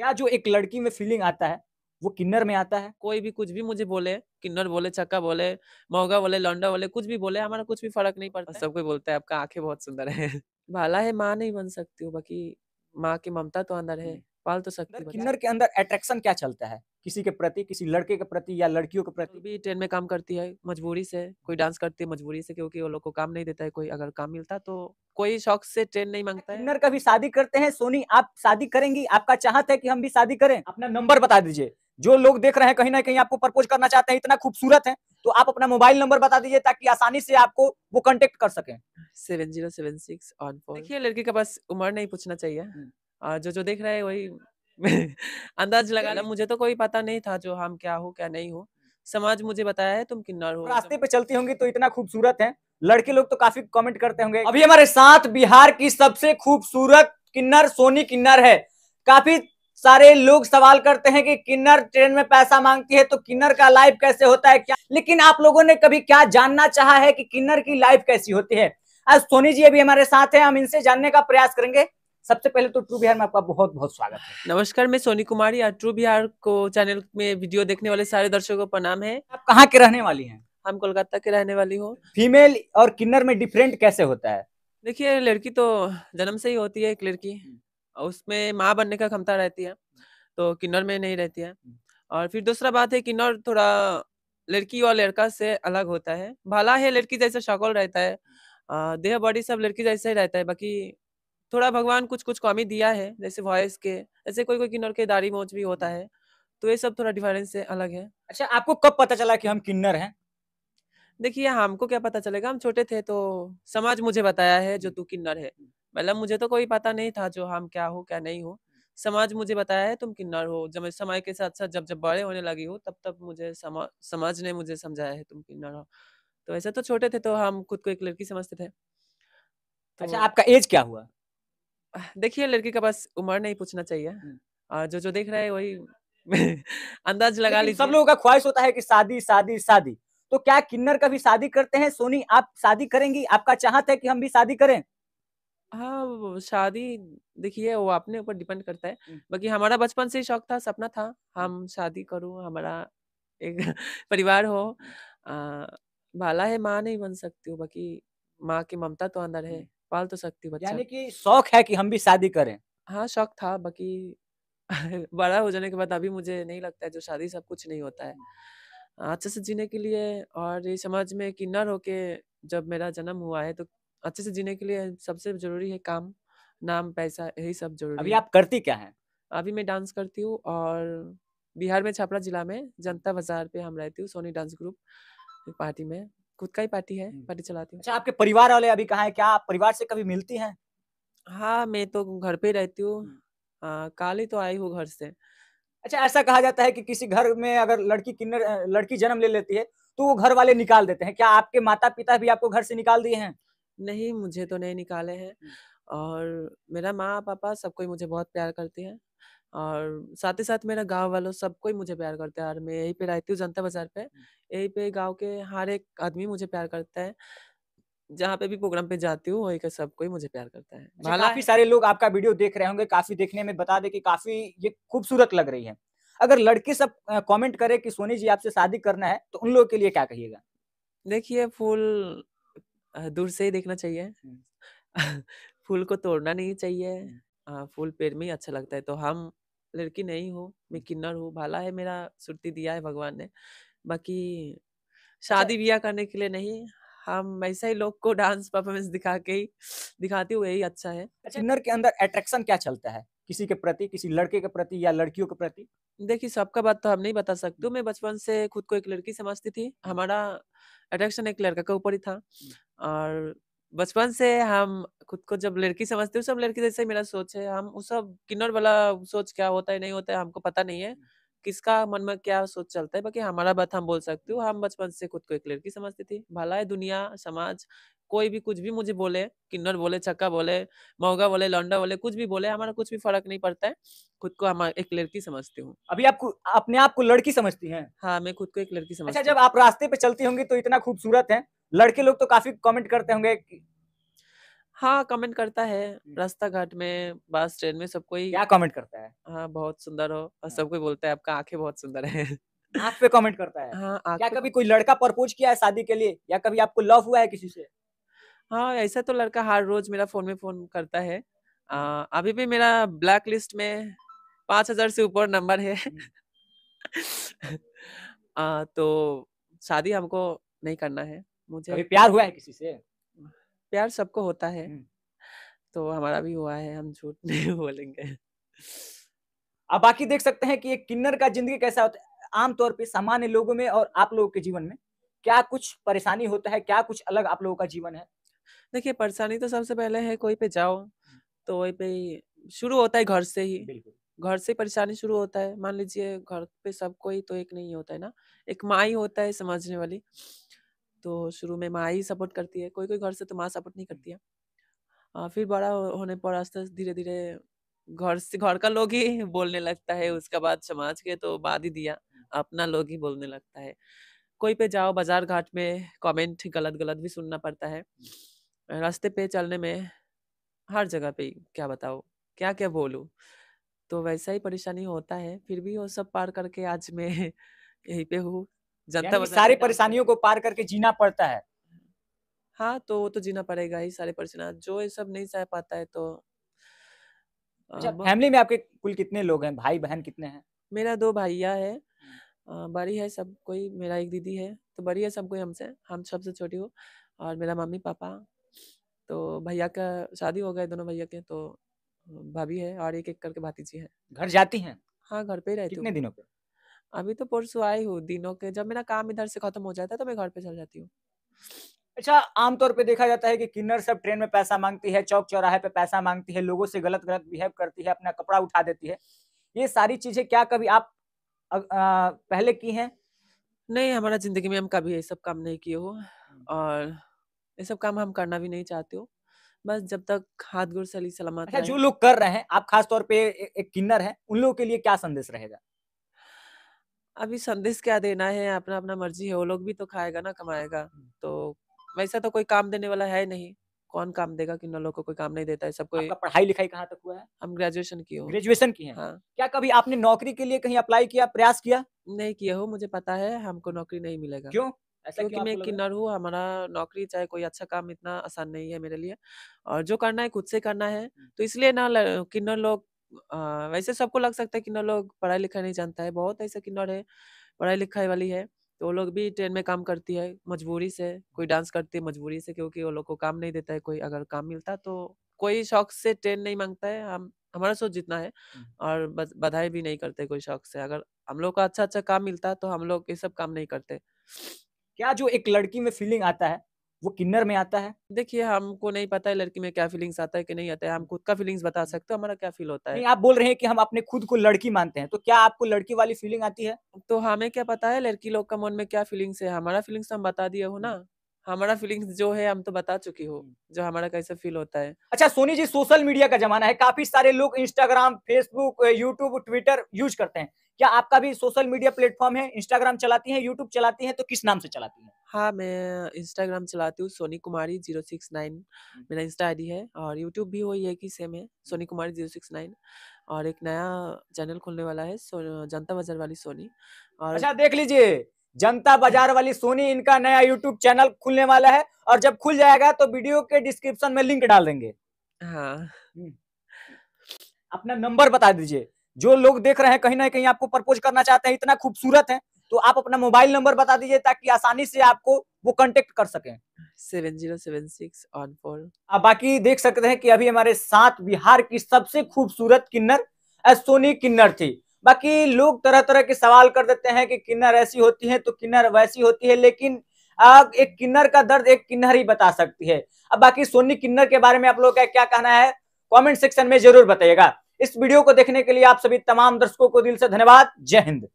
क्या जो एक लड़की में फीलिंग आता है वो किन्नर में आता है कोई भी कुछ भी मुझे बोले किन्नर बोले चक्का बोले मोगा बोले लौंडा बोले कुछ भी बोले हमारा कुछ भी फर्क नहीं पड़ता सब कोई बोलता है आपका आंखें बहुत सुंदर है भाला है माँ नहीं बन सकती हूँ बाकी माँ की ममता तो अंदर है हम्म। पाल तो सकती किन्नर के अंदर अट्रैक्शन क्या चलता है किसी के प्रति किसी लड़के के प्रति या लड़कियों के प्रति भी ट्रेन में काम करती है मजबूरी से कोई डांस करती है मजबूरी से क्योंकि वो लोग को काम नहीं देता है कोई अगर काम मिलता तो कोई शौक से ट्रेन नहीं मांगता है कभी शादी करते हैं सोनी आप शादी करेंगी आपका चाहत है की हम भी शादी करें अपना नंबर बता दीजिए जो लोग देख रहे हैं कहीं ना कहीं आपको प्रपोज करना चाहते हैं इतना खूबसूरत है तो आप अपना मोबाइल नंबर बता दीजिए ताकि आसानी से आपको वो कांटेक्ट कर सके seven zero seven six on four देखिए लड़की का बस उम्र नहीं पूछना चाहिए हम्म। जो जो देख रहे हैं वही अंदाज लगाना मुझे तो कोई पता नहीं था जो हम क्या हो क्या नहीं हो समाज मुझे बताया है तुम किन्नर हो रास्ते पे चलती होंगी तो इतना खूबसूरत है लड़के लोग तो काफी कमेंट करते होंगे अभी हमारे साथ बिहार की सबसे खूबसूरत किन्नर सोनी किन्नर है काफी सारे लोग सवाल करते हैं कि किन्नर ट्रेन में पैसा मांगती है तो किन्नर का लाइफ कैसे होता है क्या लेकिन आप लोगों ने कभी क्या जानना चाहा है कि किन्नर की लाइफ कैसी होती है आज सोनी जी अभी हमारे साथ है हम इनसे जानने का प्रयास करेंगे सबसे पहले तो ट्रू बिहार में आपका बहुत बहुत स्वागत है नमस्कार मैं सोनी कुमारी और ट्रू बिहार को चैनल में वीडियो देखने वाले सारे दर्शकों को नाम है आप कहाँ के रहने वाली है हम कोलकाता के रहने वाली हूँ फीमेल और किन्नर में डिफरेंट कैसे होता है देखिए लड़की तो जन्म से ही होती है एक लड़की हम्म। उसमें माँ बनने का क्षमता रहती है तो किन्नर में नहीं रहती है हम्म। और फिर दूसरा बात है किन्नर थोड़ा लड़की और लड़का से अलग होता है भला है लड़की जैसा शक्ल रहता है देह बॉडी सब लड़की जैसा ही रहता है बाकी थोड़ा भगवान कुछ कुछ कमी दिया है जैसे वॉइस के जैसे कोई कोई किन्नर के दाढ़ी मोच भी होता है तो ये सब थोड़ा डिफरेंस से अलग है अच्छा आपको कब पता चला कि हम किन्नर हैं देखिए हाँ, हमको क्या पता चलेगा हम छोटे थे तो समाज मुझे बताया है जो तू किन्नर है मतलब मुझे तो कोई पता नहीं था जो हम क्या हो क्या नहीं हो समाज मुझे बताया है तुम किन्नर हो जब समय के साथ साथ जब जब बड़े होने लगी हो तब तब मुझे समाज ने मुझे समझाया है तुम किन्नर हो तो ऐसा तो छोटे थे तो हम खुद को एक लड़की समझते थे तो अच्छा आपका एज क्या हुआ देखिए लड़की का बस उम्र नहीं पूछना चाहिए और जो जो देख रहा हाँ। है वही अंदाज लगा लीजिए सब लोगों का ख्वाहिश होता है कि शादी शादी शादी तो क्या किन्नर का भी शादी करते हैं सोनी आप शादी करेंगी आपका चाहत है कि हम भी शादी करें हाँ शादी देखिए वो अपने ऊपर डिपेंड करता है बाकी हमारा बचपन से ही शौक था सपना था हम शादी करूँ हमारा एक परिवार हो आ, भाला है माँ नहीं बन सकती हूँ बाकी माँ की ममता तो अंदर है पाल तो सकती बच्चा यानी कि शौक है कि हम भी शादी करें हाँ शौक था बाकी बड़ा हो जाने के बाद अभी मुझे नहीं लगता है जो शादी सब कुछ नहीं होता है हाँ, अच्छे से जीने के लिए और ये समाज में किन्नर होके जब मेरा जन्म हुआ है तो अच्छे से जीने के लिए सबसे जरूरी है काम नाम पैसा यही सब जरूरी अभी आप करती क्या है अभी मैं डांस करती हूँ और बिहार में छापरा जिला में जनता बाजार पे हम रहती हूँ सोनी डांस ग्रुप पार्टी में खुद का ही पार्टी है हम्म। पार्टी चलाती हूँ अच्छा, आपके परिवार वाले अभी कहा है क्या आप परिवार से कभी मिलती हैं हाँ मैं तो घर पे रहती हूँ हम्म। हाँ, काल ही तो आई हूँ घर से अच्छा ऐसा कहा जाता है कि किसी घर में अगर लड़की किन्नर लड़की जन्म ले लेती है तो वो घर वाले निकाल देते हैं क्या आपके माता पिता भी आपको घर से निकाल दिए हैं नहीं मुझे तो नहीं निकाले हैं हम्म। और मेरा माँ पापा सब कोई मुझे बहुत प्यार करती है और साथ ही साथ मेरा गाँव वालों सब कोई मुझे प्यार करता है और मैं यहीं पे रहती हूँ जनता बाजार पे यहीं पे गाँव के हर एक आदमी मुझे प्यार करता है जहाँ पे भी प्रोग्राम पे जाती हूँ वही का सब कोई मुझे प्यार करता है अच्छा, काफी सारे लोग आपका वीडियो देख रहे होंगे काफी देखने में बता दे कि काफी ये खूबसूरत लग रही है अगर लड़के सब कमेंट करे कि सोनी जी आपसे शादी करना है तो उन लोगों के लिए क्या कहिएगा देखिए फूल दूर से ही देखना चाहिए फूल को तोड़ना नहीं चाहिए हाँ, फूल पेड़ में ही अच्छा लगता है तो हम लड़की नहीं हूँ मैं किन्नर हूँ भाला है मेरा सुरती दिया है भगवान ने बाकी अच्छा शादी ब्याह करने के लिए नहीं हम ऐसा ही लोग को डांस परफॉर्मेंस दिखा के ही दिखाती हुए ही अच्छा है अच्छा किन्नर के अंदर अट्रैक्शन क्या चलता है किसी के प्रति किसी लड़के के प्रति या लड़कियों के प्रति देखिए सबका बात तो हम नहीं बता सकते मैं बचपन से खुद को एक लड़की समझती थी हम्म। हमारा अट्रैक्शन एक लड़का के ऊपर ही था हम्म। और बचपन से हम खुद को जब लड़की समझते हैं सब लड़की जैसे मेरा सोच है हम उस सब किन्नर वाला सोच क्या होता है नहीं होता है हमको पता नहीं है किसका मन में क्या सोच चलता है बाकी हमारा बात हम बोल सकते हो हम बचपन से खुद को एक लड़की समझती थी भला है दुनिया समाज कोई भी कुछ भी मुझे बोले किन्नर बोले चक्का बोले मोगा बोले लौंडा बोले कुछ भी बोले हमारा कुछ भी फर्क नहीं पड़ता है खुद को हम एक लड़की समझती हूँ अभी आपको अपने आप को लड़की समझती है हाँ मैं खुद को एक लड़की अच्छा, समझती अच्छा जब आप रास्ते पे चलती होंगी तो इतना खूबसूरत है लड़के लोग तो काफी कमेंट करते होंगे हाँ कमेंट करता है हम्म। रास्ता घाट में बस ट्रेन में सबको कोई क्या कमेंट करता है हाँ बहुत सुंदर हो और हाँ। सबको बोलता है आपका आंखें बहुत सुंदर है आंख पे कमेंट करता है हाँ, क्या कभी कोई लड़का प्रपोज किया है शादी के लिए या कभी आपको लव हुआ है किसी से हाँ ऐसा तो लड़का हर रोज मेरा फोन में फोन करता है आ, अभी भी मेरा ब्लैक लिस्ट में पांच हजार से ऊपर नंबर है हम्म। आ, तो शादी हमको नहीं करना है मुझे कभी प्यार हुआ है किसी से प्यार सबको होता है हम्म। तो हमारा भी हुआ है हम झूठ नहीं बोलेंगे अब बाकी देख सकते हैं कि एक किन्नर का जिंदगी कैसा होता है आमतौर पे सामान्य लोगों में और आप लोगों के जीवन में क्या कुछ परेशानी होता है क्या कुछ अलग आप लोगों का जीवन है देखिए परेशानी तो सबसे पहले है कोई पे जाओ हम्म। तो वही पे शुरू होता है घर से ही घर से परेशानी शुरू होता है मान लीजिए घर पे सब कोई तो एक नहीं होता है ना एक माँ ही होता है समझने वाली तो शुरू में माँ ही सपोर्ट करती है कोई कोई घर से तो माँ सपोर्ट नहीं करती है आ, फिर बड़ा होने पर आस्ते धीरे धीरे घर से घर का लोग ही बोलने लगता है उसके बाद समाज के तो बाद ही दिया अपना लोग ही बोलने लगता है कोई पे जाओ बाजार घाट में कमेंट गलत गलत भी सुनना पड़ता है रास्ते पे चलने में हर जगह पे क्या बताओ क्या क्या बोलूँ तो वैसा ही परेशानी होता है फिर भी वो सब पार करके आज मैं यहीं पे हूँ जनता सारी परेशानियों को पार करके जीना पड़ता है हाँ तो वो तो जीना पड़ेगा ही सारे परेशान जो ये सब नहीं सह पाता है तो हाँ, अच्छा, फैमिली में आपके कुल कितने लोग हैं भाई बहन कितने हैं मेरा दो भाइया है हम्म। बड़ी है सब कोई मेरा एक दीदी है तो बड़ी है सब कोई हमसे हम सबसे छोटी हो और मेरा मम्मी पापा तो भैया का शादी हो गए दोनों भैया के तो भाभी है और एक एक करके भातीजी है घर जाती हैं हाँ घर पे ही रहती कितने दिनों पे अभी तो परसों आई हूँ दिनों के जब मेरा काम इधर से खत्म हो जाता है तो मैं घर पे चल जाती हूँ अच्छा आमतौर पे देखा जाता है कि किन्नर सब ट्रेन में पैसा मांगती है चौक चौराहे पे पैसा मांगती है लोगों से गलत गलत बिहेव करती है अपना कपड़ा उठा देती है ये सारी चीजें क्या कभी आप आ, आ, पहले की हैं नहीं हमारा जिंदगी में हम कभी ये सब काम नहीं किए हो हम्म। और ये सब काम हम करना भी नहीं चाहते हो बस जब तक हाथ गुड़ सली सलामत अच्छा, जो लोग कर रहे हैं आप खास तौर पे एक किन्नर हैं उन लोगों के लिए क्या संदेश रहेगा अभी संदेश क्या देना है अपना अपना मर्जी है वो लोग भी तो खाएगा ना कमाएगा हम्म। तो वैसा तो कोई काम देने वाला है नहीं कौन काम देगा कि लोग को कोई काम नहीं देता है सब कोई पढ़ाई लिखाई कहाँ तक हुआ है हम ग्रेजुएशन की ग्रेजुएशन की है हाँ। क्या कभी आपने नौकरी के लिए कहीं अप्लाई किया प्रयास किया नहीं किया हो मुझे पता है हमको नौकरी नहीं मिलेगा क्यों ऐसा क्योंकि मैं किन्नर हूँ हमारा नौकरी चाहे कोई अच्छा काम इतना आसान नहीं है मेरे लिए और जो करना है खुद से करना है हम्म। तो इसलिए ना किन्नर लोग आ, वैसे सबको लग सकता है कि लोग पढ़ाई लिखाई नहीं जानता है, बहुत ऐसा किन्नर है, पढ़ाई-लिखाई वाली है, तो वो लोग भी ट्रेन में काम करती है, मजबूरी से, कोई डांस करती है मजबूरी से क्योंकि वो लोग को काम नहीं देता है कोई, अगर काम मिलता तो कोई शौक से ट्रेन नहीं मांगता है, हम हमारा सोच जितना है और बस बधाई भी नहीं करते कोई शौक से, अगर हम लोग को अच्छा-अच्छा काम मिलता तो हम लोग ये सब काम नहीं करते। क्या जो एक लड़की में फीलिंग आता है वो किन्नर में आता है देखिए हमको नहीं पता है लड़की में क्या फीलिंग्स आता है कि नहीं आता है हम खुद का फीलिंग्स बता हम्म। सकते हो हमारा क्या फील होता है नहीं आप बोल रहे हैं कि हम अपने खुद को लड़की मानते हैं तो क्या आपको लड़की वाली फीलिंग आती है तो हमें क्या पता है लड़की लोग का मन में क्या फीलिंग्स है हमारा फीलिंग्स तो हम बता दिए हो ना हम्म। हमारा फीलिंग्स जो है हम तो बता चुकी हो हम्म। जो हमारा कैसा फील होता है अच्छा सोनी जी सोशल मीडिया का जमाना है काफी सारे लोग Instagram Facebook YouTube Twitter use करते हैं क्या आपका भी सोशल मीडिया प्लेटफॉर्म है इंस्टाग्राम चलाती है यूट्यूब चलाती है तो किस नाम से चलाती है हाँ, मैं इंस्टाग्राम चलाती हूँ Soni Kumari zero six nine मेरा इंस्टा आई है और यूट्यूब भी वही है कि सेम है Soni Kumari zero six nine और एक नया चैनल खुलने वाला है जनता बाजार वाली सोनी और अच्छा देख लीजिए जनता बाजार वाली सोनी इनका नया यूट्यूब चैनल खुलने वाला है और जब खुल जाएगा तो वीडियो के डिस्क्रिप्शन में लिंक डाल देंगे हाँ अपना नंबर बता दीजिए जो लोग देख रहे हैं कहीं ना कहीं आपको प्रपोज करना चाहते हैं इतना खूबसूरत है तो आप अपना मोबाइल नंबर बता दीजिए ताकि आसानी से आपको वो कॉन्टेक्ट कर सके seven zero seven six on four आप बाकी देख सकते हैं कि अभी हमारे साथ बिहार की सबसे खूबसूरत किन्नर सोनी किन्नर थी बाकी लोग तरह तरह के सवाल कर देते हैं कि किन्नर ऐसी होती है तो किन्नर वैसी होती है लेकिन अब एक किन्नर का दर्द एक किन्नर ही बता सकती है अब बाकी सोनी किन्नर के बारे में आप लोगों का क्या कहना है कमेंट सेक्शन में जरूर बताइएगा इस वीडियो को देखने के लिए आप सभी तमाम दर्शकों को दिल से धन्यवाद जय हिंद